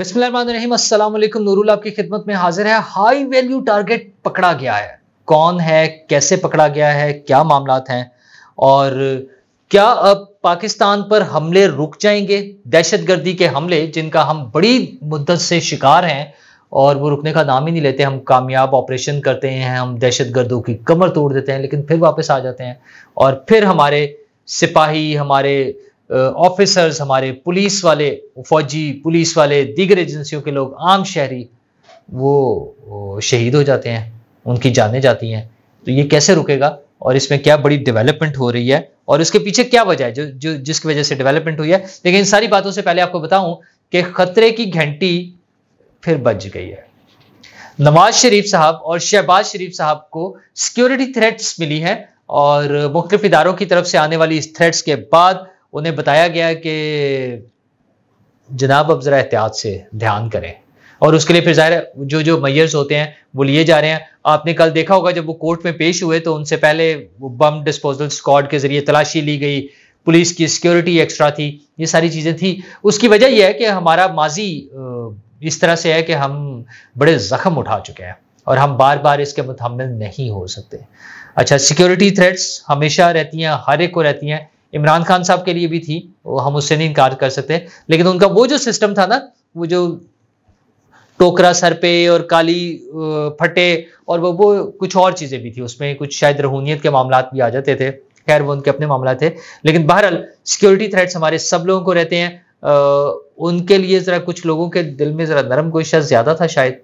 बिस्मिल नूरुल आपकी खिदमत में हाजिर है हाई वैल्यू टारगेट पकड़ा गया है कौन है कैसे पकड़ा गया है क्या मामला हैं और क्या अब पाकिस्तान पर हमले रुक जाएंगे दहशतगर्दी के हमले जिनका हम बड़ी मुद्दत से शिकार हैं और वो रुकने का नाम ही नहीं लेते हम कामयाब ऑपरेशन करते हैं हम दहशत गर्दों की कमर तोड़ देते हैं लेकिन फिर वापस आ जाते हैं और फिर हमारे सिपाही हमारे ऑफिसर्स हमारे पुलिस वाले फौजी पुलिस वाले दीगर एजेंसियों के लोग आम शहरी वो शहीद हो जाते हैं उनकी जानें जाती हैं तो ये कैसे रुकेगा और इसमें क्या बड़ी डेवलपमेंट हो रही है और इसके पीछे क्या वजह है जो जो जिसकी वजह से डेवलपमेंट हुई है लेकिन इन सारी बातों से पहले आपको बताऊं कि खतरे की घंटी फिर बज गई है नवाज शरीफ साहब और शहबाज शरीफ साहब को सिक्योरिटी थ्रेट्स मिली हैं और मुख्तफ इदारों की तरफ से आने वाली इस थ्रेट्स के बाद उन्हें बताया गया कि जनाब अब ज़रा एहतियात से ध्यान करें और उसके लिए फिर ज़ाहिर जो जो मैयर्स होते हैं वो लिए जा रहे हैं आपने कल देखा होगा जब वो कोर्ट में पेश हुए तो उनसे पहले वो बम डिस्पोजल स्क्वाड के ज़रिए तलाशी ली गई पुलिस की सिक्योरिटी एक्स्ट्रा थी ये सारी चीज़ें थी उसकी वजह यह है कि हमारा माजी इस तरह से है कि हम बड़े ज़ख्म उठा चुके हैं और हम बार बार इसके मुतमिल नहीं हो सकते अच्छा सिक्योरिटी थ्रेट्स हमेशा रहती हैं हर एक को रहती हैं इमरान खान साहब के लिए भी थी हम उससे नहीं इनकार कर सकते लेकिन उनका वो जो सिस्टम था ना वो जो टोकरा सर पे और काली फटे और वो वो कुछ और चीज़ें भी थी उसमें कुछ शायद रहूनियत के मामला भी आ जाते थे खैर वो उनके अपने मामला थे लेकिन बहरहाल सिक्योरिटी थ्रेट्स हमारे सब लोगों को रहते हैं आ, उनके लिए ज़रा कुछ लोगों के दिल में ज़रा नरम कोशिश ज़्यादा था शायद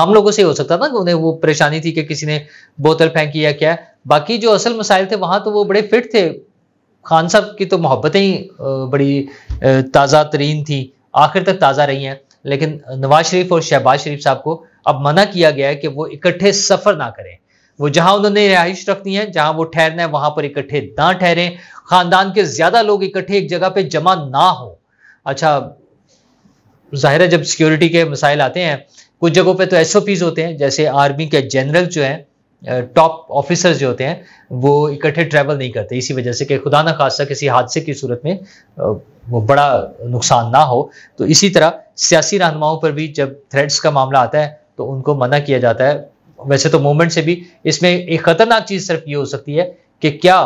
आम लोगों से हो सकता था उन्हें वो परेशानी थी कि किसी ने बोतल फेंकी या क्या बाकी जो असल मसाइल थे वहाँ तो वो बड़े फिट थे खान साहब की तो मोहब्बतें बड़ी ताज़ा तरीन थी आखिर तक ताज़ा रही हैं लेकिन नवाज शरीफ और शहबाज शरीफ साहब को अब मना किया गया है कि वो इकट्ठे सफ़र ना करें वो जहां उन्होंने रिहाइश रखनी है जहां वो ठहरना है वहां पर इकट्ठे ना ठहरें खानदान के ज़्यादा लोग इकट्ठे एक जगह पे जमा ना हो अच्छा ज़ाहिर है जब सिक्योरिटी के मसाइल आते हैं कुछ जगहों पे तो एस होते हैं जैसे आर्मी के जनरल जो हैं टॉप ऑफिसर्स जो होते हैं वो इकट्ठे ट्रैवल नहीं करते इसी वजह से कि खुदा ना खासा किसी हादसे की सूरत में वो बड़ा नुकसान ना हो तो इसी तरह सियासी रहनुमाओं पर भी जब थ्रेड्स का मामला आता है तो उनको मना किया जाता है वैसे तो मूवमेंट से भी इसमें एक ख़तरनाक चीज़ सिर्फ ये हो सकती है कि क्या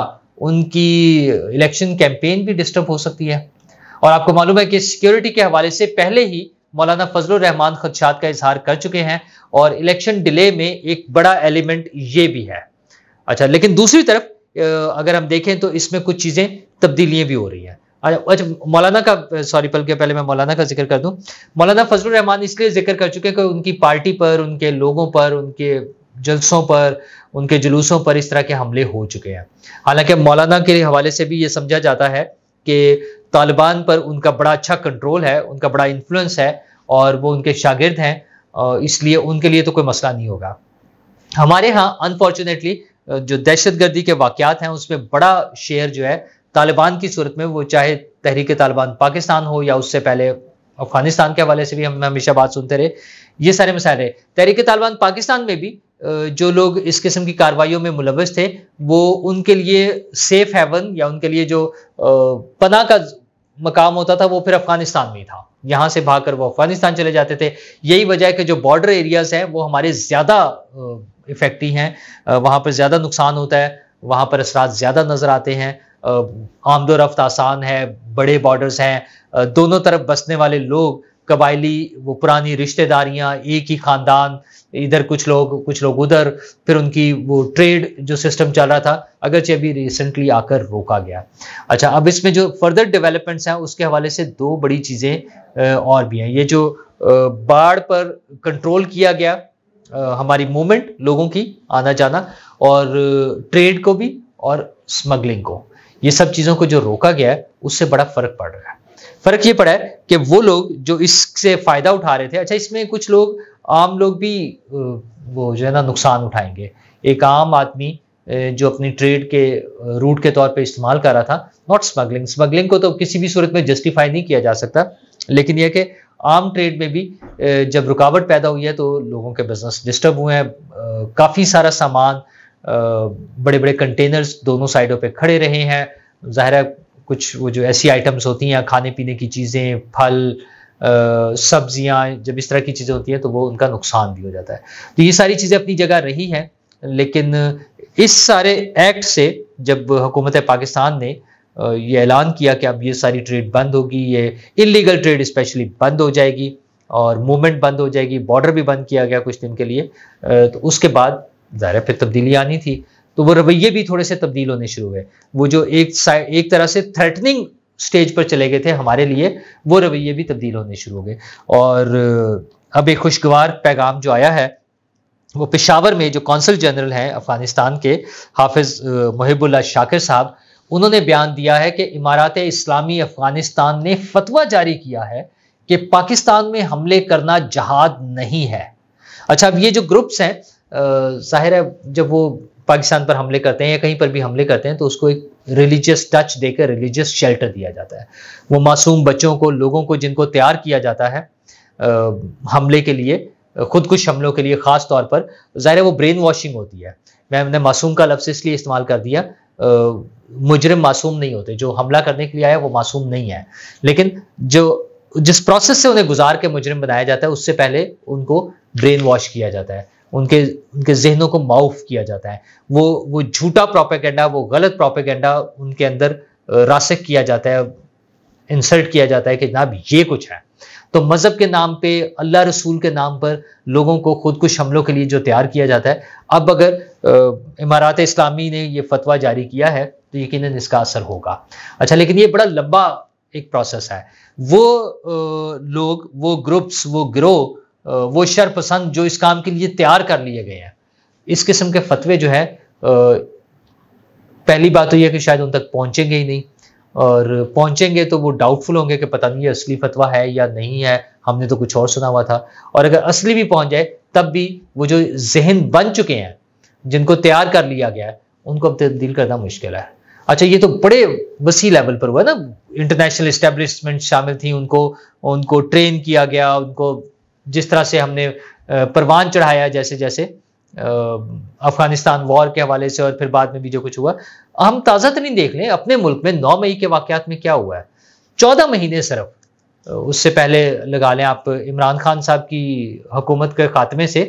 उनकी इलेक्शन कैंपेन भी डिस्टर्ब हो सकती है और आपको मालूम है कि सिक्योरिटी के हवाले से पहले ही मौलाना फजल रहमान खदशात का इजहार कर चुके हैं और इलेक्शन डिले में एक बड़ा एलिमेंट ये भी है अच्छा लेकिन दूसरी तरफ अगर हम देखें तो इसमें कुछ चीज़ें तब्दीलियाँ भी हो रही हैं अच्छा, अच्छा मौलाना का सॉरी पल के पहले मैं मौलाना का जिक्र कर दूं मौलाना फजल रहमान इसलिए जिक्र कर चुके हैं कि उनकी पार्टी पर उनके लोगों पर उनके जलसों पर उनके जुलूसों पर इस तरह के हमले हो चुके हैं हालांकि मौलाना के हवाले से भी ये समझा जाता है कि तालिबान पर उनका बड़ा अच्छा कंट्रोल है उनका बड़ा इन्फ्लुएंस है और वो उनके शागिर्द हैं इसलिए उनके लिए तो कोई मसला नहीं होगा हमारे यहाँ अनफॉर्चुनेटली जो दहशत गर्दी के वाक़ात हैं उसमें बड़ा शेयर जो है तालिबान की सूरत में वो चाहे तहरीक तालिबान पाकिस्तान हो या उससे पहले अफगानिस्तान के हवाले से भी हम हमेशा बात सुनते रहे ये सारे मसाले तहरीक तालिबान पाकिस्तान में भी जो लोग इस किस्म की कार्रवाइयों में मुलवस थे वो उनके लिए सेफ हेवन या उनके लिए जो पना का मकाम होता था वो फिर अफगानिस्तान में था यहाँ से भागकर वो अफगानिस्तान चले जाते थे यही वजह है कि जो बॉर्डर एरियाज हैं वो हमारे ज़्यादा इफेक्टिव हैं वहाँ पर ज़्यादा नुकसान होता है वहाँ पर असरा ज़्यादा नज़र आते हैं आमदोरफ्त आसान है बड़े बॉर्डर्स हैं दोनों तरफ बसने वाले लोग कबायली वो पुरानी रिश्तेदारियाँ एक ही ख़ानदान इधर कुछ लोग कुछ लोग उधर फिर उनकी वो ट्रेड जो सिस्टम चल रहा था अगरचे अभी रिसेंटली आकर रोका गया अच्छा अब इसमें जो फर्दर डेवलपमेंट्स हैं उसके हवाले से दो बड़ी चीज़ें और भी हैं ये जो बाढ़ पर कंट्रोल किया गया हमारी मूवमेंट लोगों की आना जाना और ट्रेड को भी और स्मगलिंग को ये सब चीज़ों को जो रोका गया है उससे बड़ा फर्क पड़ रहा है फर्क ये पड़ा है कि वो लोग जो इससे फ़ायदा उठा रहे थे अच्छा इसमें कुछ लोग आम लोग भी वो जो है ना नुकसान उठाएंगे एक आम आदमी जो अपनी ट्रेड के रूट के तौर पे इस्तेमाल कर रहा था नॉट स्मगलिंग स्मगलिंग को तो किसी भी सूरत में जस्टिफाई नहीं किया जा सकता लेकिन यह कि आम ट्रेड में भी जब रुकावट पैदा हुई है तो लोगों के बिजनेस डिस्टर्ब हुए हैं काफ़ी सारा सामान बड़े बड़े कंटेनर्स दोनों साइडों पे खड़े रहे हैं ज़ाहिर कुछ वो जो ऐसी आइटम्स होती हैं खाने पीने की चीज़ें फल सब्जियाँ जब इस तरह की चीज़ें होती हैं तो वो उनका नुकसान भी हो जाता है तो ये सारी चीज़ें अपनी जगह रही हैं लेकिन इस सारे एक्ट से जब हुकूमत पाकिस्तान ने ये ऐलान किया कि अब ये सारी ट्रेड बंद होगी ये इलीगल ट्रेड स्पेशली बंद हो जाएगी और मूवमेंट बंद हो जाएगी बॉर्डर भी बंद किया गया कुछ दिन के लिए तो उसके बाद ज़ाहिर फिर तब्दीली आनी थी तो वो रवैये भी थोड़े से तब्दील होने शुरू हुए वो जो एक साइड एक तरह से थ्रेटनिंग स्टेज पर चले गए थे हमारे लिए वो रवैये भी तब्दील होने शुरू हो गए और अब एक खुशगवार पैगाम जो आया है वो पिशावर में जो कौंसल जनरल हैं अफगानिस्तान के हाफिज मुहिबुल्ला शाकिर साहब उन्होंने बयान दिया है कि इमारत इस्लामी अफगानिस्तान ने फतवा जारी किया है कि पाकिस्तान में हमले करना जहाद नहीं है अच्छा अब ये जो ग्रुप्स हैं जाहिर है जब वो पाकिस्तान पर हमले करते हैं या कहीं पर भी हमले करते हैं तो उसको एक रिलीजियस टच देकर रिलीजियस शेल्टर दिया जाता है वो मासूम बच्चों को लोगों को जिनको तैयार किया जाता है आ, हमले के लिए खुद कुछ हमलों के लिए ख़ास तौर पर ज़ाहिर वो ब्रेन वॉशिंग होती है मैंने मासूम का लफ्ज़ इसलिए इस्तेमाल कर दिया मुजरम मासूम नहीं होते जो हमला करने के लिए आया वो मासूम नहीं है लेकिन जो जिस प्रोसेस से उन्हें गुजार के मुजरम बनाया जाता है उससे पहले उनको ब्रेन वॉश किया जाता है उनके उनके जहनों को माउफ किया जाता है वो वो झूठा प्रोपेगेंडा वो गलत प्रोपेगेंडा उनके अंदर रासक किया जाता है इंसल्ट किया जाता है कि जनाब ये कुछ है तो मज़हब के नाम पे अल्लाह रसूल के नाम पर लोगों को खुदकुश हमलों के लिए जो तैयार किया जाता है अब अगर इमारत इस्लामी ने ये फतवा जारी किया है तो यकीन इसका असर होगा अच्छा लेकिन ये बड़ा लंबा एक प्रोसेस है वो लोग वो ग्रुप्स वो ग्रोह वो शरपसंद जो इस काम के लिए तैयार कर लिए गए हैं इस किस्म के फतवे जो है पहली बात तो यह कि शायद उन तक पहुंचेंगे ही नहीं और पहुंचेंगे तो वो डाउटफुल होंगे कि पता नहीं ये असली फतवा है या नहीं है हमने तो कुछ और सुना हुआ था और अगर असली भी पहुंच जाए तब भी वो जो जहन बन चुके हैं जिनको तैयार कर लिया गया है उनको अब तब्दील करना मुश्किल है अच्छा ये तो बड़े वसी लेवल पर हुआ ना इंटरनेशनल इस्टेब्लिशमेंट शामिल थी उनको उनको ट्रेन किया गया उनको जिस तरह से हमने परवान चढ़ाया जैसे जैसे अफगानिस्तान वॉर के हवाले से और फिर बाद में भी जो कुछ हुआ हम ताज़ा तरीन तो देख लें अपने मुल्क में नौ मई के वाकत में क्या हुआ है चौदह महीने सिर्फ उससे पहले लगा लें आप इमरान खान साहब की हुकूमत के खात्मे से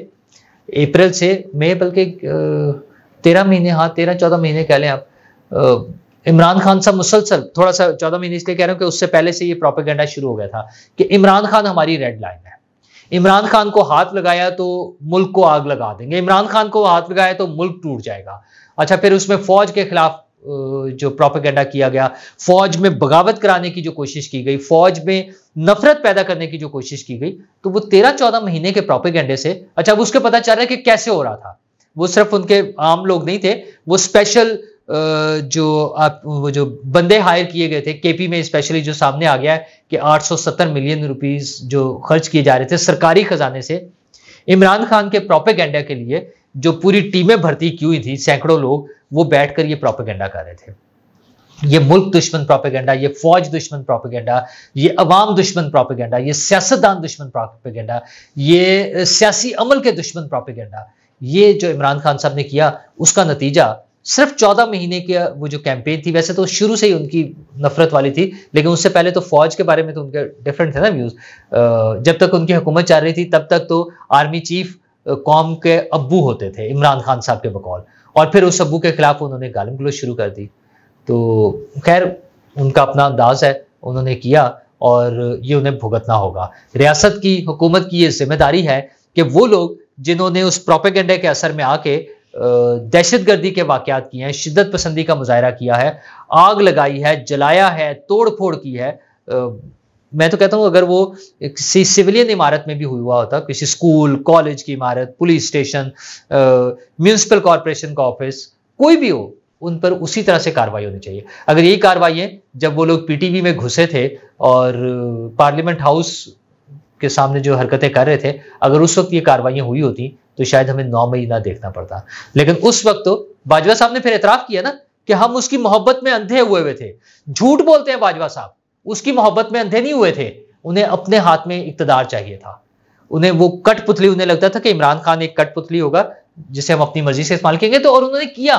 अप्रैल से मई बल्कि तेरह महीने हाँ तेरह चौदह महीने कह लें आप इमरान खान साहब मुसलसल थोड़ा सा चौदह महीने इसलिए कह रहे हो कि उससे पहले से ये प्रोपेगेंडा शुरू हो गया था कि इमरान खान हमारी रेड लाइन है इमरान खान को हाथ लगाया तो मुल्क को आग लगा देंगे इमरान खान को हाथ लगाया तो मुल्क टूट जाएगा अच्छा फिर उसमें फौज के खिलाफ जो प्रोपेगेंडा किया गया फौज में बगावत कराने की जो कोशिश की गई फौज में नफरत पैदा करने की जो कोशिश की गई तो वो तेरह चौदह महीने के प्रोपेगेंडे से अच्छा अब उसके पता चल रहा है कि कैसे हो रहा था वो सिर्फ उनके आम लोग नहीं थे वो स्पेशल जो आप वो जो बंदे हायर किए गए थे केपी में स्पेशली जो सामने आ गया है कि 870 मिलियन रुपीस जो खर्च किए जा रहे थे सरकारी खजाने से इमरान खान के प्रोपेगेंडा के लिए जो पूरी टीमें भर्ती की हुई थी सैकड़ों लोग वो बैठकर ये प्रोपेगेंडा कर रहे थे ये मुल्क दुश्मन प्रोपेगेंडा ये फौज दुश्मन प्रोपेगेंडा ये अवाम दुश्मन प्रोपेगेंडा ये सियासतदान दुश्मन प्रोपेगेंडा ये सियासी अमल के दुश्मन प्रोपेगेंडा ये जो इमरान खान साहब ने किया उसका नतीजा सिर्फ चौदह महीने की वो जो कैंपेन थी वैसे तो शुरू से ही उनकी नफरत वाली थी लेकिन उससे पहले तो फौज के बारे में तो उनके डिफरेंट थे ना व्यूज जब तक उनकी हुकूमत चल रही थी तब तक तो आर्मी चीफ कौम के अबू होते थे इमरान खान साहब के बकौल और फिर उस अबू के खिलाफ उन्होंने गालम गलोज शुरू कर दी तो खैर उनका अपना अंदाज है उन्होंने किया और ये उन्हें भुगतना होगा रियासत की हुकूमत की ये जिम्मेदारी है कि वो लोग जिन्होंने उस प्रोपेगेंडे के असर में आके दहशत गर्दी के वाक़ात किए हैं शिदत पसंदी का मुजाहरा किया है आग लगाई है जलाया है तोड़ फोड़ की है आ, मैं तो कहता हूँ अगर वो किसी सिविलियन इमारत में भी हुआ होता किसी स्कूल कॉलेज की इमारत पुलिस स्टेशन म्यूनसिपल कॉरपोरेशन का ऑफिस कोई भी हो उन पर उसी तरह से कार्रवाई होनी चाहिए अगर यही कार्रवाई जब वो लोग पीटीवी में घुसे थे और पार्लियामेंट हाउस के सामने जो हरकतें कर रहे थे अगर उस वक्त ये कार्रवाइयाँ हुई होती तो शायद हमें नौ महीना देखना पड़ता लेकिन उस वक्त तो बाजवा साहब ने फिर एतराफ किया ना कि हम उसकी मोहब्बत में अंधे हुए हुए थे झूठ बोलते हैं बाजवा साहब उसकी मोहब्बत में अंधे नहीं हुए थे उन्हें अपने हाथ में इकतदार चाहिए था उन्हें वो कठपुतली उन्हें लगता था कि इमरान खान एक कठपुतली होगा जिसे हम अपनी मर्जी से इस्तेमाल करेंगे तो और उन्होंने किया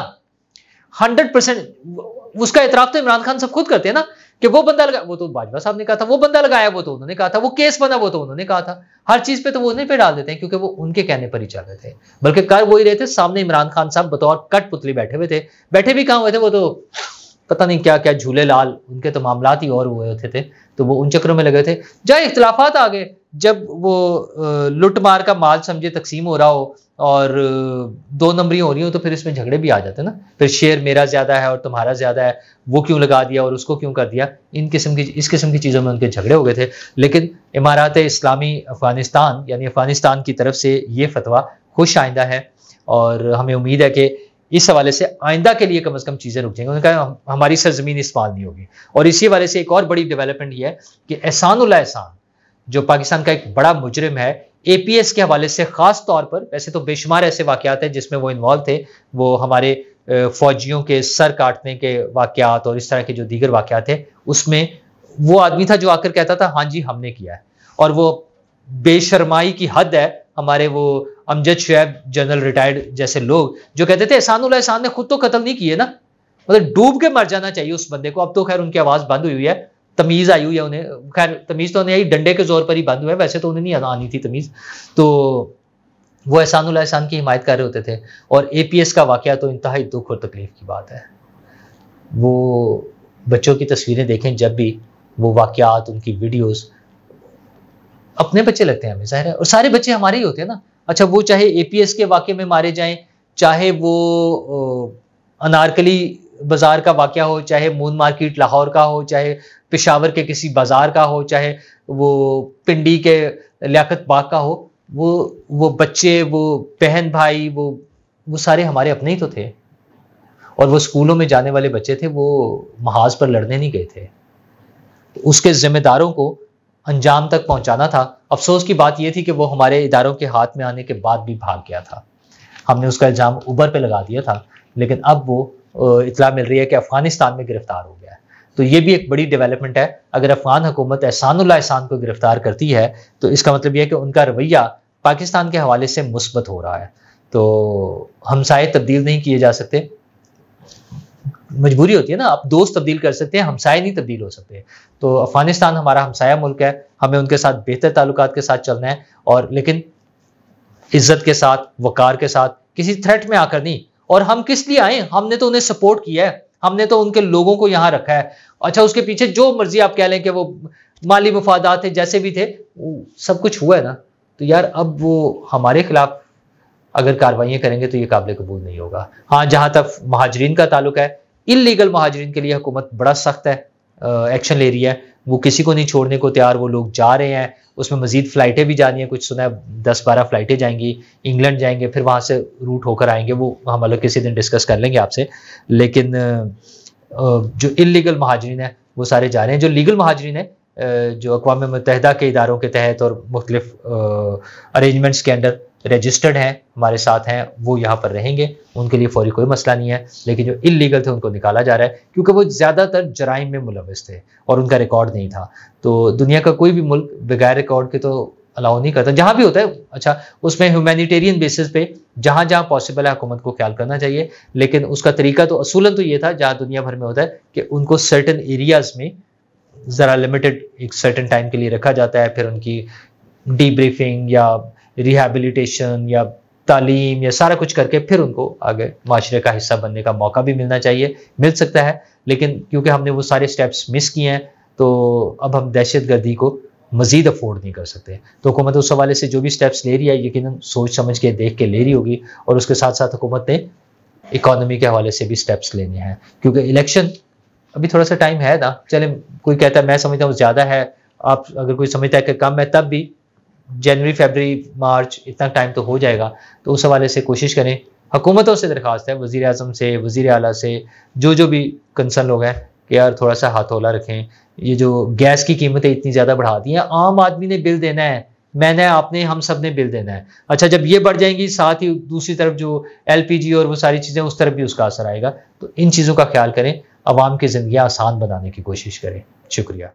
हंड्रेड परसेंट उसका एतराफ तो इमरान खान सब खुद करते हैं ना कि वो बंदा लगा वो तो बाजवा साहब ने कहा था वो बंदा लगाया वो तो उन्होंने कहा था वो केस बना वो तो उन्होंने कहा था हर चीज पे तो वो उन्हें पे डाल देते हैं क्योंकि वो उनके कहने पर ही चल रहे थे बल्कि कर वही रहे थे सामने इमरान खान साहब बतौर कट पुतली बैठे हुए थे बैठे भी कहाँ हुए थे वो तो पता नहीं क्या क्या झूले लाल उनके तो मामला ही और हुए होते थे तो वो उन चक्रों में लगे थे जहाँ इख्तलाफ आ गए जब वो लुट मार का माल समझे तकसीम हो रहा हो और दो नंबरी हो रही हो तो फिर इसमें झगड़े भी आ जाते ना फिर शेयर मेरा ज़्यादा है और तुम्हारा ज़्यादा है वो क्यों लगा दिया और उसको क्यों कर दिया इन किस्म की इस किस्म की चीज़ों में उनके झगड़े हो गए थे लेकिन इमारत इस्लामी अफ़गानिस्तान यानी अफ़गानिस्तान की तरफ से ये फतवा खुश आइंदा है और हमें उम्मीद है कि इस हवाले से आइंदा के लिए कम अज़ कम चीज़ें रुक जाएंगी उनका हमारी सरजमीन इस्तेमाल नहीं होगी और इसी हवाले से एक और बड़ी डेवलपमेंट यह है कि एहसान एहसान जो पाकिस्तान का एक बड़ा मुजरम है ए पी एस के हवाले से ख़ास तौर पर वैसे तो बेशुमार ऐसे वाक़ात हैं जिसमें वो इन्वॉल्व थे वो हमारे फौजियों के सर काटने के वाक़ात और इस तरह के जो दीगर वाक़ात हैं उसमें वो आदमी था जो आकर कहता था हाँ जी हमने किया है और वो बेशरमाई की हद है हमारे वो अमजद शुएब जनरल रिटायर्ड जैसे लोग जो कहते थे एहसान एहसान ने खुद तो कत्ल नहीं किए ना मतलब डूब के मर जाना चाहिए उस बंदे को अब तो खैर उनकी आवाज़ बंद हुई हुई है तमीज़ आई हुई है उन्हें खैर तमीज़ तो उन्हें आई डंडे के जोर पर ही बंद हुआ है वैसे तो उन्हें नहीं आनी थी तमीज़ तो वो एहसान एहसान की हिमायत कर रहे होते थे और ए पी एस का वाक़ तो इंतहाई दुख और तकलीफ़ की बात है वो बच्चों की तस्वीरें देखें जब भी वो वाक़ात उनकी वीडियोज़ अपने बच्चे लगते हैं हमें ज़ाहिर है और सारे बच्चे हमारे ही होते हैं ना अच्छा वो चाहे एपीएस के वाक़े में मारे जाएं चाहे वो अनारकली बाज़ार का वाक्य हो चाहे मून मार्केट लाहौर का हो चाहे पिशावर के किसी बाज़ार का हो चाहे वो पिंडी के लियाकत बाग का हो वो वो बच्चे वो बहन भाई वो वो सारे हमारे अपने ही तो थे और वो स्कूलों में जाने वाले बच्चे थे वो महाज पर लड़ने नहीं गए थे तो उसके ज़िम्मेदारों को अंजाम तक पहुंचाना था अफसोस की बात यह थी कि वो हमारे इदारों के हाथ में आने के बाद भी भाग गया था हमने उसका इल्ज़ाम उबर पे लगा दिया था लेकिन अब वो इतला मिल रही है कि अफ़गानिस्तान में गिरफ्तार हो गया है तो ये भी एक बड़ी डेवलपमेंट है अगर अफ़गान हुकूमत एहसानुल्ला एहसान को गिरफ़्तार करती है तो इसका मतलब यह है कि उनका रवैया पाकिस्तान के हवाले से मुस्बत हो रहा है तो हमसाए तब्दील नहीं किए जा सकते मजबूरी होती है ना आप दोस्त तब्दील कर सकते हैं हमसाए नहीं तब्दील हो सकते तो अफगानिस्तान हमारा हमसाया मुल्क है हमें उनके साथ बेहतर ताल्लुक के साथ चलना है और लेकिन इज्जत के साथ वकार के साथ किसी थ्रेट में आकर नहीं और हम किस लिए आए हमने तो उन्हें सपोर्ट किया है हमने तो उनके लोगों को यहाँ रखा है अच्छा उसके पीछे जो मर्जी आप कह लें कि वो माली मफादात थे जैसे भी थे सब कुछ हुआ है ना तो यार अब वो हमारे खिलाफ अगर कार्रवाइयाँ करेंगे तो ये काबिल कबूल नहीं होगा हाँ जहाँ तक महाजरीन का ताल्लुक है इलीगल महाजरीन के लिए हुकूमत बड़ा सख्त है एक्शन ले रही है वो किसी को नहीं छोड़ने को तैयार वो लोग जा रहे हैं उसमें मजीद फ़्लाइटें भी जानी है कुछ सुना है दस बारह फ़्लाइटें जाएंगी इंग्लैंड जाएंगे फिर वहाँ से रूट होकर आएंगे वो हम अलग किसी दिन डिस्कस कर लेंगे आपसे लेकिन जो इलीगल महाजरीन है वो सारे जा रहे हैं जो लीगल महाजरीन है जो अकवा मुतहदा के इदारों के तहत और मुख्तलिफ अरेंजमेंट्स के अंडर रजिस्टर्ड हैं हमारे साथ हैं वो यहाँ पर रहेंगे उनके लिए फौरी कोई मसला नहीं है लेकिन जो इलीगल थे उनको निकाला जा रहा है क्योंकि वो ज़्यादातर जराइम में मुलविस थे और उनका रिकॉर्ड नहीं था तो दुनिया का कोई भी मुल्क बगैर रिकॉर्ड के तो अलाउ नहीं करता जहाँ भी होता है अच्छा उसमें ह्यूमैनिटेरियन बेसिस पे जहाँ जहाँ पॉसिबल है हुकूमत को ख्याल करना चाहिए लेकिन उसका तरीका तो असूलन तो ये था जहाँ दुनिया भर में होता है कि उनको सर्टन एरियाज़ में ज़रा लिमिटेड एक सर्टन टाइम के लिए रखा जाता है फिर उनकी डीब्रीफिंग या रिहेबिलिटेशन या तालीम या सारा कुछ करके फिर उनको आगे माशरे का हिस्सा बनने का मौका भी मिलना चाहिए मिल सकता है लेकिन क्योंकि हमने वो सारे स्टेप्स मिस किए हैं तो अब हम दहशत गर्दी को मजीद अफोर्ड नहीं कर सकते तो हुकूमत उस हवाले से जो भी स्टेप्स ले रही है यकीन सोच समझ के देख के ले रही होगी और उसके साथ साथ हुकूमत ने इकॉनमी के हवाले से भी स्टेप्स लेने हैं क्योंकि इलेक्शन अभी थोड़ा सा टाइम है ना चले कोई कहता है मैं समझता हूँ ज़्यादा है आप अगर कोई समझता है कि कम है तब भी जनवरी फरवरी मार्च इतना टाइम तो हो जाएगा तो उस हवाले से कोशिश करें हुकूमतों से दरख्वास्त है वज़ी अजम से वजीर अला से जो जो भी कंसर्न लोग हैं कि यार थोड़ा सा हाथोला रखें ये जो गैस की कीमतें इतनी ज़्यादा बढ़ा दी हैं आम आदमी ने बिल देना है मैंने आपने हम सब ने बिल देना है अच्छा जब ये बढ़ जाएंगी साथ ही दूसरी तरफ जो जी और वो सारी चीज़ें उस तरफ भी उसका असर आएगा तो इन चीज़ों का ख्याल करें आवाम की ज़िंदगी आसान बनाने की कोशिश करें शुक्रिया